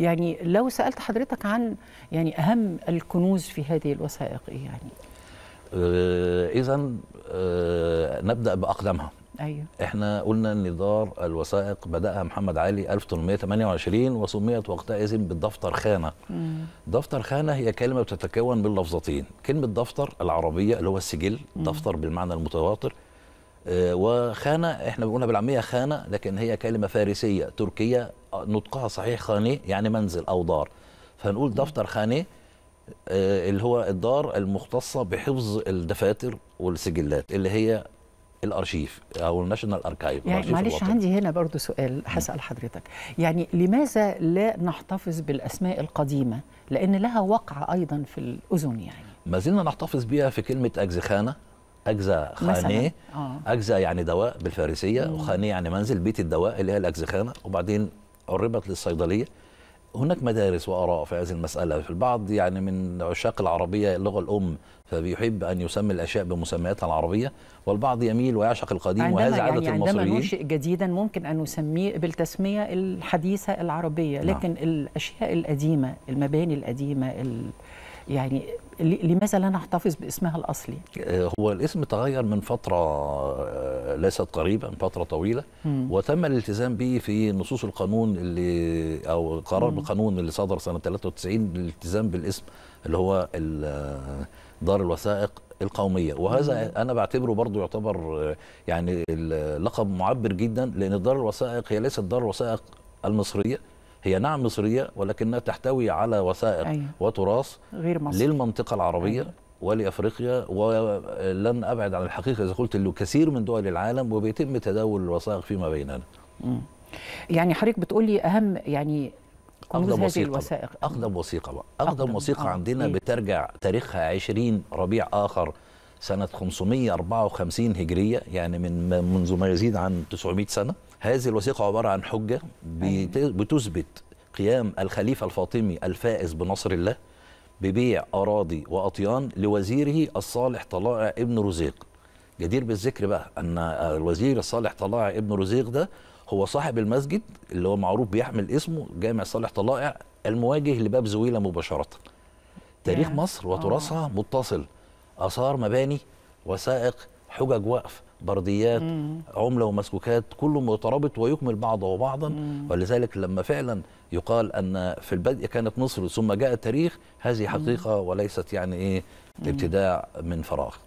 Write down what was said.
يعني لو سالت حضرتك عن يعني اهم الكنوز في هذه الوثائق ايه يعني آه، اذا آه، نبدا باقدمها ايوه احنا قلنا ان دار الوثائق بداها محمد علي 1828 وسميت وقتئذ بالدفتر خانه مم. دفتر خانه هي كلمه بتتكون من لفظتين كلمه دفتر العربيه اللي هو السجل مم. دفتر بالمعنى المتواتر آه، وخانه احنا بنقولها بالعاميه خانه لكن هي كلمه فارسيه تركيه نطقها صحيح خانه يعني منزل او دار فنقول دفتر خانه آه، اللي هو الدار المختصه بحفظ الدفاتر والسجلات اللي هي الارشيف او الناشونال اركايف يعني معلش عندي هنا برضو سؤال هسال حضرتك يعني لماذا لا نحتفظ بالاسماء القديمه لان لها وقع ايضا في الاذن يعني ما زلنا نحتفظ بها في كلمه اجزخانه أجزاء خانيه آه. أجزاء يعني دواء بالفارسيه مم. وخانيه يعني منزل بيت الدواء اللي هي الاجزخانه وبعدين قربت للصيدليه هناك مدارس واراء في هذه المساله البعض يعني من عشاق العربيه اللغه الام فبيحب ان يسمي الاشياء بمسمياتها العربيه والبعض يميل ويعشق القديم وهذا يعني عاده عندما المصريين عندما ننشئ جديدا ممكن ان نسميه بالتسميه الحديثه العربيه نعم. لكن نعم. الاشياء القديمه المباني القديمه يعني لماذا لا نحتفظ باسمها الاصلي؟ آه، هو الاسم تغير من فتره آه، ليست قريبه من فتره طويله مم. وتم الالتزام به في نصوص القانون اللي او قرار القانون اللي صدر سنه 93 بالالتزام بالاسم اللي هو آه، دار الوثائق القوميه وهذا مم. انا بعتبره برضو يعتبر يعني اللقب معبر جدا لان دار الوثائق هي ليست دار الوثائق المصريه هي نعم مصرية ولكنها تحتوي على وثائق أيوة. وتراث غير مصري. للمنطقة العربية أيوة. ولافريقيا ولن ابعد عن الحقيقه اذا قلت انه كثير من دول العالم وبيتم تداول الوثائق فيما بيننا. يعني حضرتك بتقولي اهم يعني أقدم وثيقة, الوثائق. أقدم وثيقة بقى. أقدم, أقدم وثيقة آه. عندنا إيه؟ بترجع تاريخها 20 ربيع آخر سنة 554 هجرية يعني من منذ ما يزيد عن 900 سنة هذه الوثيقة عبارة عن حجة أيوة. بتثبت قيام الخليفة الفاطمي الفائز بنصر الله ببيع أراضي وأطيان لوزيره الصالح طلائع ابن رزيق جدير بالذكر بقى أن الوزير الصالح طلائع ابن رزيق ده هو صاحب المسجد اللي هو معروف بيحمل اسمه جامع صالح طلائع المواجه لباب زويلة مباشرة تاريخ مصر وتراثها آه. متصل اثار مباني وثائق حجج وقف برديات مم. عمله ومسكوكات كله مترابط ويكمل بعضه وبعضا مم. ولذلك لما فعلا يقال ان في البدء كانت مصر ثم جاء التاريخ هذه حقيقه وليست يعني ايه ابتداع من فراغ